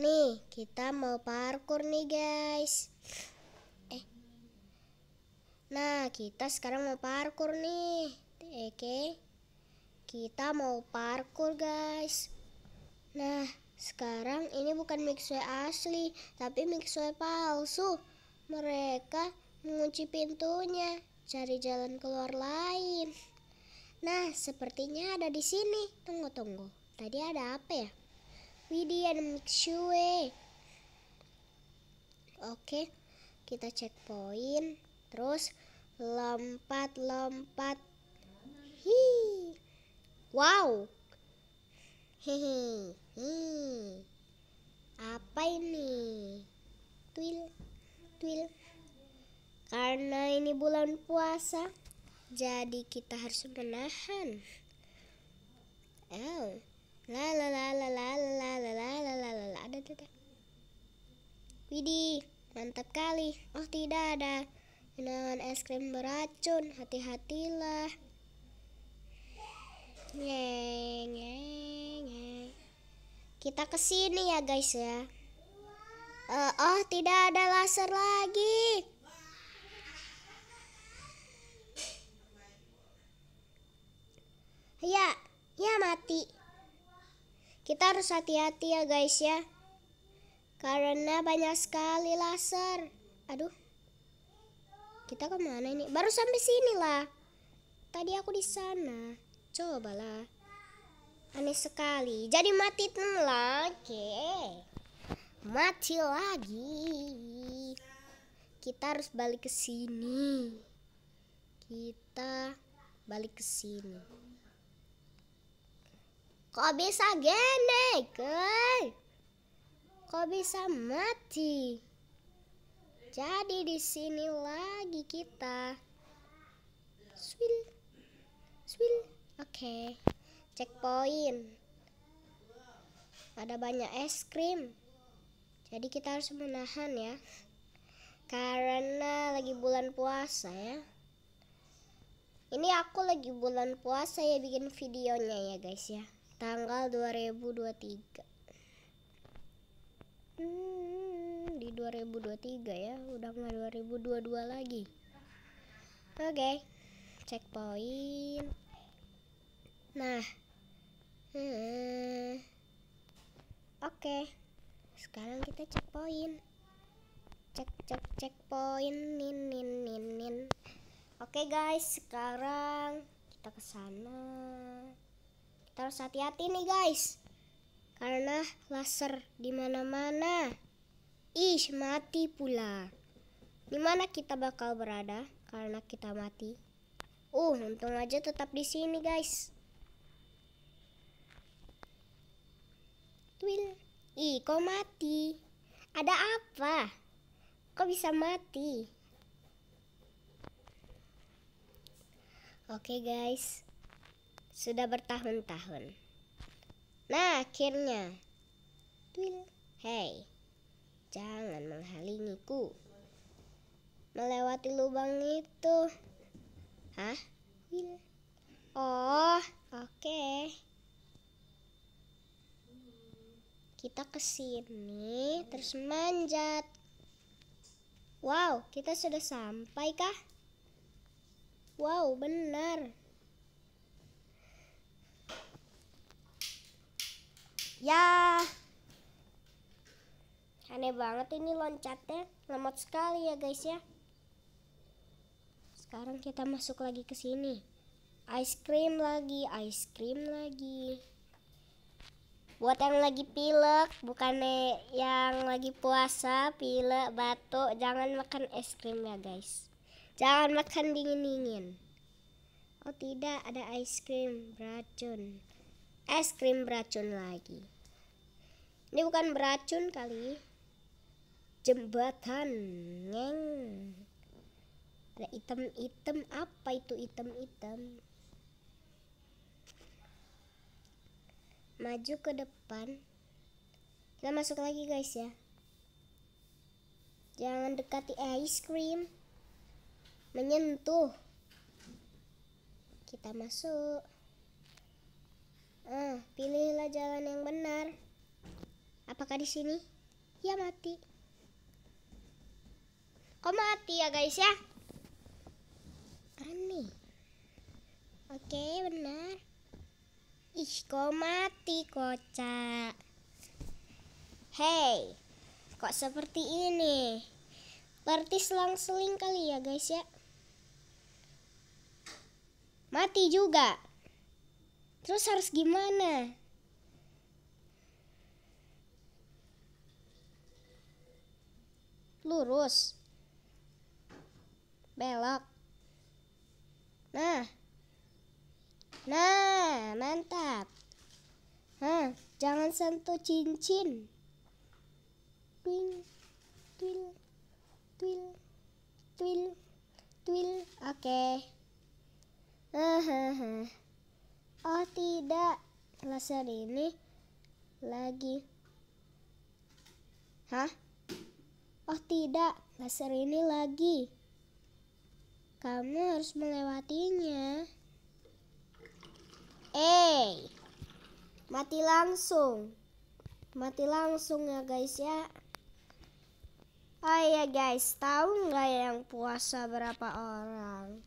Nih, kita mau parkur nih, guys. Eh. Nah, kita sekarang mau parkur nih. Oke. Kita mau parkur, guys. Nah, sekarang ini bukan mixway asli, tapi mixway palsu. Mereka mengunci pintunya, cari jalan keluar lain. Nah, sepertinya ada di sini. Tunggu, tunggu. Tadi ada apa ya? Widih ada Oke, kita cek poin Terus lompat-lompat. Hi. Wow. Hehe. Apa ini? Twil. Twil. Karena ini bulan puasa, jadi kita harus menahan. Oh, la la la Widih, mantap kali. Oh tidak ada. minuman es krim beracun, hati-hatilah. Nyeng, nyeng, nyeng. Kita ke sini ya guys ya. Uh, oh tidak ada laser lagi. Ya, ya mati. Kita harus hati-hati ya guys ya karena banyak sekali laser aduh kita kemana ini baru sampai sini lah tadi aku di sana cobalah aneh sekali jadi mati lagi mati lagi kita harus balik ke sini kita balik ke sini kok bisa gini guys kok bisa mati? Jadi di sini lagi kita. Swil. Swil. Oke. Okay. Checkpoint. Ada banyak es krim. Jadi kita harus menahan ya. Karena lagi bulan puasa ya. Ini aku lagi bulan puasa ya bikin videonya ya guys ya. Tanggal 2023 hmm, di 2023 ya udah nggak 2022 lagi oke okay. poin. nah hmm, oke okay. sekarang kita cek poin. cek cek cek poin, nin nin nin nin oke okay, guys sekarang kita ke sana kita harus hati-hati nih guys karena laser di mana-mana. Ih, mati pula. Di mana kita bakal berada karena kita mati? Uh, untung aja tetap di sini, guys. Twin, Ih, kok mati? Ada apa? Kok bisa mati? Oke, okay, guys. Sudah bertahun-tahun Nah, akhirnya. Twil, hei, jangan menghalangiku. Melewati lubang itu. Hah? Twil. Oh, oke. Kita ke sini terus manjat. Wow, kita sudah sampai kah? Wow, benar. Ya. Aneh banget ini loncatnya. Lemot sekali ya guys ya. Sekarang kita masuk lagi ke sini. Ice cream lagi, ice cream lagi. Buat yang lagi pilek, bukannya yang lagi puasa, pilek, batuk, jangan makan es krim ya guys. Jangan makan dingin-dingin. Oh tidak, ada ice cream beracun es krim beracun lagi. Ini bukan beracun kali. Jembatan. Ngeng. Ada item-item apa itu item-item? Maju ke depan. Kita masuk lagi guys ya. Jangan dekati es krim. Menyentuh. Kita masuk. Hmm, pilihlah jalan yang benar. Apakah di sini? Ya mati. Kok mati ya guys ya? Keren Oke benar. Ih kok mati kocak. Hey, kok seperti ini? Berarti selang-seling kali ya guys ya. Mati juga. Terus harus gimana? Lurus. Belok. Nah. Nah, mantap. Hah, jangan sentuh cincin. Twin, twin, twin, twin, twin. Oke. Okay. Uh, Oh tidak, laser ini lagi. Hah? Oh tidak, laser ini lagi. Kamu harus melewatinya. Eh, hey, mati langsung. Mati langsung ya guys ya. Oh iya guys, tahu nggak yang puasa berapa orang?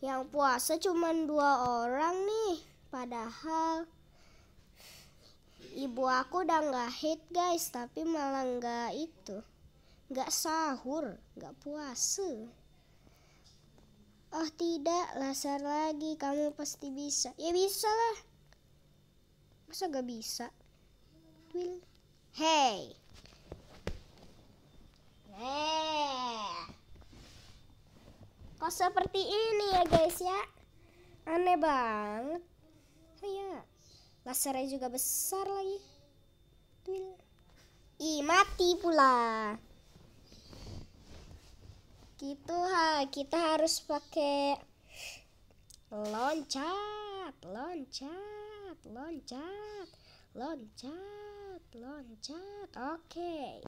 yang puasa cuma dua orang nih padahal ibu aku udah nggak hit guys tapi malah nggak itu nggak sahur nggak puasa Oh tidak, lasar lagi. Kamu pasti bisa. Ya bisa lah. Masa gak bisa? Will. Hey. Hey seperti ini ya guys ya aneh banget oh ya lasernya juga besar lagi Tuil. ih mati pula gitu ha kita harus pakai loncat loncat loncat loncat loncat oke okay.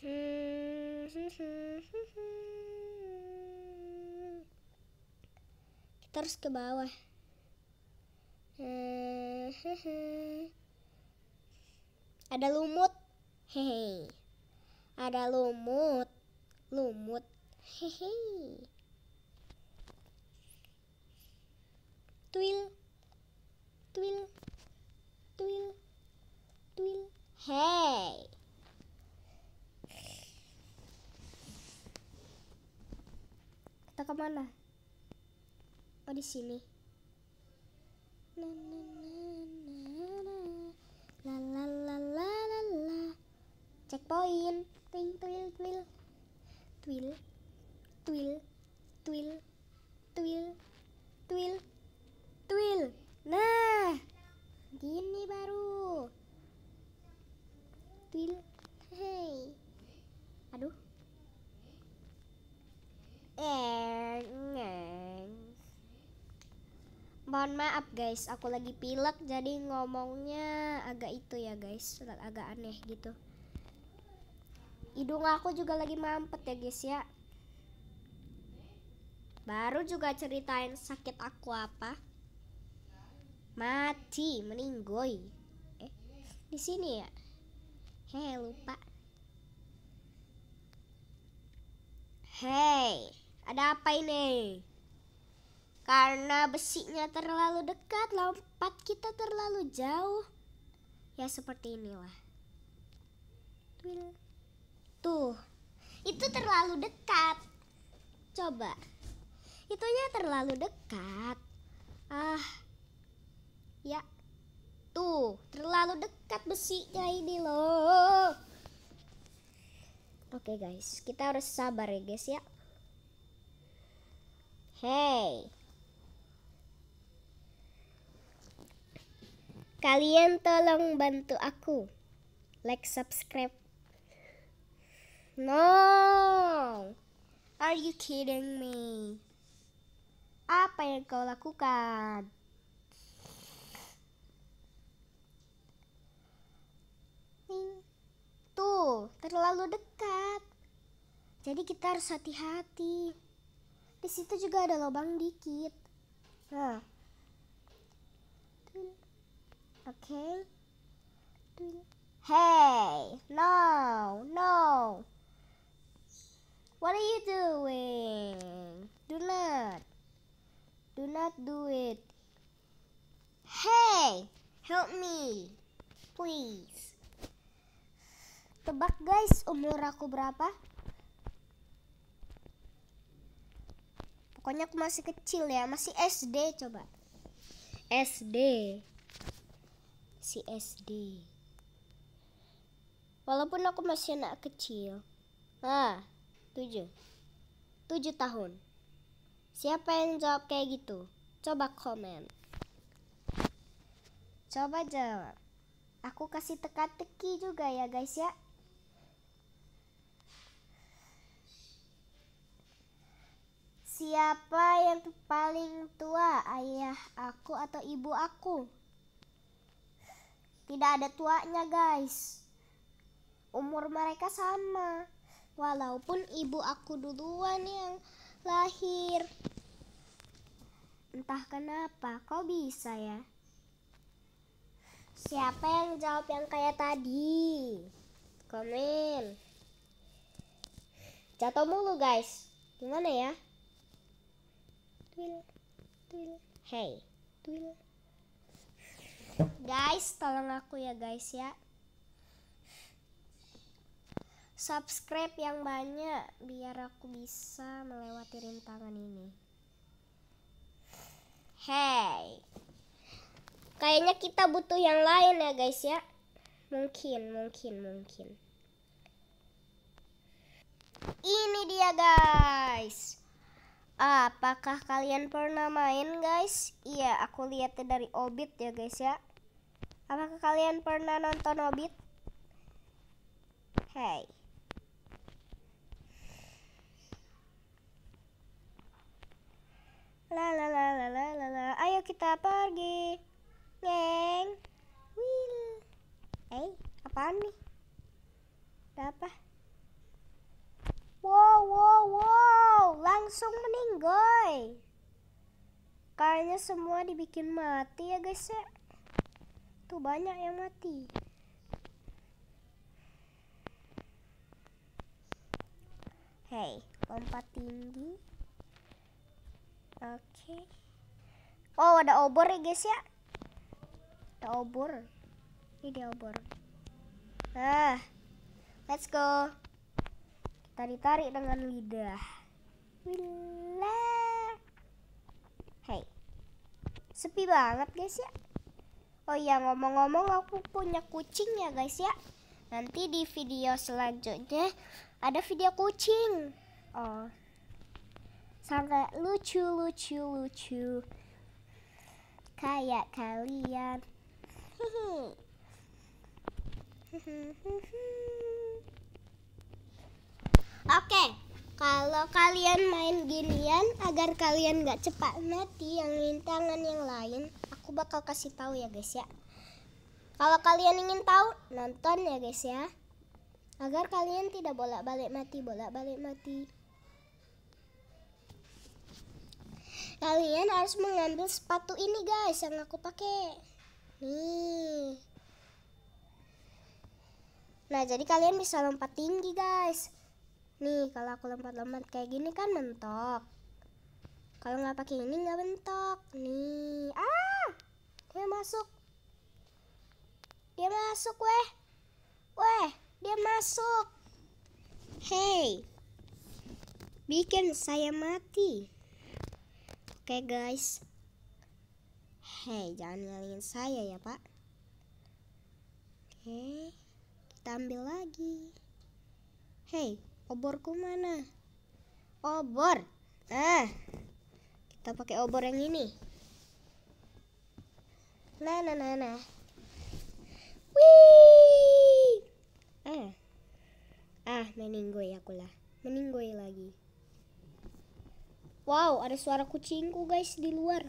Hmm, hmm, hmm, terus ke bawah eh, ada lumut hehe ada lumut lumut hehe twil twil twil twil hey kita kemana apa oh, di sini na na checkpoint twil twil twil twil twil twil twil Mohon maaf guys, aku lagi pilek jadi ngomongnya agak itu ya guys, agak aneh gitu. Hidung aku juga lagi mampet ya guys ya. Baru juga ceritain sakit aku apa. Mati, meninggoy. Eh, di sini ya. Hei, lupa. Hei, ada apa ini? Karena besinya terlalu dekat, lompat kita terlalu jauh. Ya seperti inilah. Tuh, itu terlalu dekat. Coba, itunya terlalu dekat. Ah, ya, tuh terlalu dekat besinya ini loh. Oke guys, kita harus sabar ya guys ya. Hey. Kalian tolong bantu aku. Like, subscribe. No. Are you kidding me? Apa yang kau lakukan? Tuh, terlalu dekat. Jadi kita harus hati-hati. Di situ juga ada lubang dikit. Nah, Okay. Hey, no, no. What are you doing? Do not. Do not do it. Hey, help me. Please. Tebak guys, umur aku berapa? Pokoknya aku masih kecil ya, masih SD coba. SD si SD. Walaupun aku masih anak kecil. Ah, tujuh. Tujuh tahun. Siapa yang jawab kayak gitu? Coba komen. Coba jawab. Aku kasih teka-teki juga ya guys ya. Siapa yang paling tua, ayah aku atau ibu aku? Tidak ada tuanya, guys. Umur mereka sama. Walaupun ibu aku duluan yang lahir. Entah kenapa, kok bisa ya? Siapa yang jawab yang kayak tadi? Komen. Jatuh mulu guys. Gimana ya? hey, Guys, tolong aku ya guys ya. Subscribe yang banyak biar aku bisa melewati rintangan ini. Hey. Kayaknya kita butuh yang lain ya guys ya. Mungkin, mungkin, mungkin. Ini dia guys. Apakah kalian pernah main guys? Iya, aku lihatnya dari Obit ya guys ya. Apakah kalian pernah nonton Hobbit? Hey. La la la la la la la. Ayo kita pergi. Geng. wil, Hey, apaan nih? Ada apa? Wow, wow, wow. Langsung meninggoy. Kayaknya semua dibikin mati ya guys ya itu banyak yang mati Hei, lompat tinggi. Oke. Okay. Oh, ada obor ya guys ya. Ada obor. Ini dia obor. Nah, let's go. Kita ditarik dengan lidah. Bila. Hei, sepi banget guys ya. Oh ya ngomong-ngomong aku punya kucing ya guys ya. Nanti di video selanjutnya ada video kucing. Oh. Sangat lucu lucu lucu. Kayak kalian. Oke, kalau kalian main ginian agar kalian gak cepat mati yang tangan yang lain aku bakal kasih tahu ya guys ya. Kalau kalian ingin tahu, nonton ya guys ya. Agar kalian tidak bolak-balik mati, bolak-balik mati. Kalian harus mengambil sepatu ini guys yang aku pakai. Nih. Nah, jadi kalian bisa lompat tinggi guys. Nih, kalau aku lompat-lompat kayak gini kan mentok. Kalau nggak pakai ini nggak bentok. Nih, ah, dia masuk. Dia masuk, weh, weh, dia masuk. Hey, bikin saya mati. Oke okay, guys. Hey, jangan nyalain saya ya pak. Oke, okay, kita ambil lagi. Hey, oborku mana? Obor. Ah kita pakai obor yang ini nah nah nah nah wih ah ah meninggoy aku lah meninggoy lagi wow ada suara kucingku guys di luar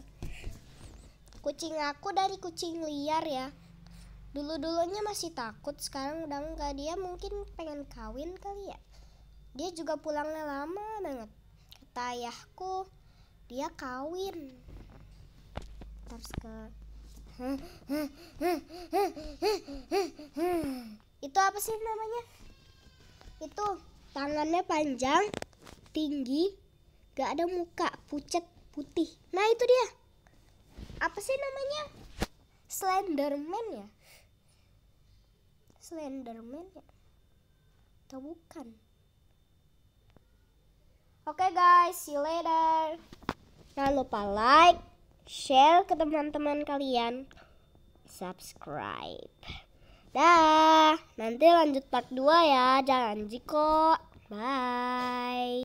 kucing aku dari kucing liar ya dulu-dulunya masih takut sekarang udah enggak dia mungkin pengen kawin kali ya dia juga pulangnya lama banget kata ayahku dia kawin terus ke itu apa sih namanya itu tangannya panjang tinggi gak ada muka pucat putih nah itu dia apa sih namanya Slenderman ya Slenderman ya atau bukan Oke okay guys, see you later. Jangan lupa like, share ke teman-teman kalian, subscribe. Dah, nanti lanjut part 2 ya. Jangan jiko. Bye.